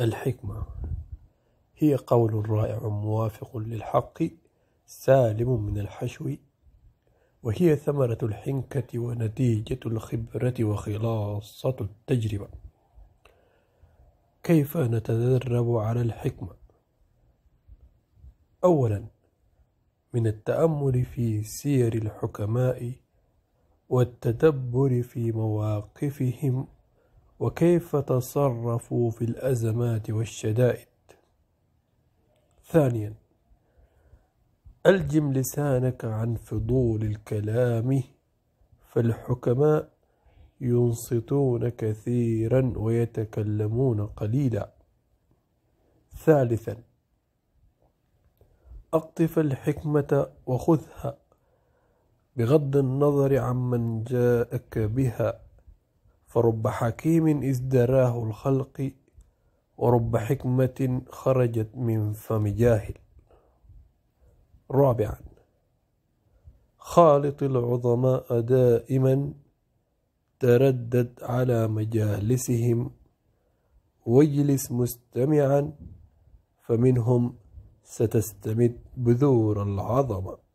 الحكمة هي قول رائع موافق للحق سالم من الحشو وهي ثمرة الحنكة ونتيجة الخبرة وخلاصة التجربة كيف نتدرب على الحكمة أولا من التأمل في سير الحكماء والتدبر في مواقفهم وكيف تصرفوا في الأزمات والشدائد ثانيا ألجم لسانك عن فضول الكلام فالحكماء ينصتون كثيرا ويتكلمون قليلا ثالثا أقطف الحكمة وخذها بغض النظر عمن جاءك بها فرب حكيم ازدراه الخلق ورب حكمة خرجت من فم جاهل رابعا خالط العظماء دائما تردد على مجالسهم واجلس مستمعا فمنهم ستستمد بذور العظمه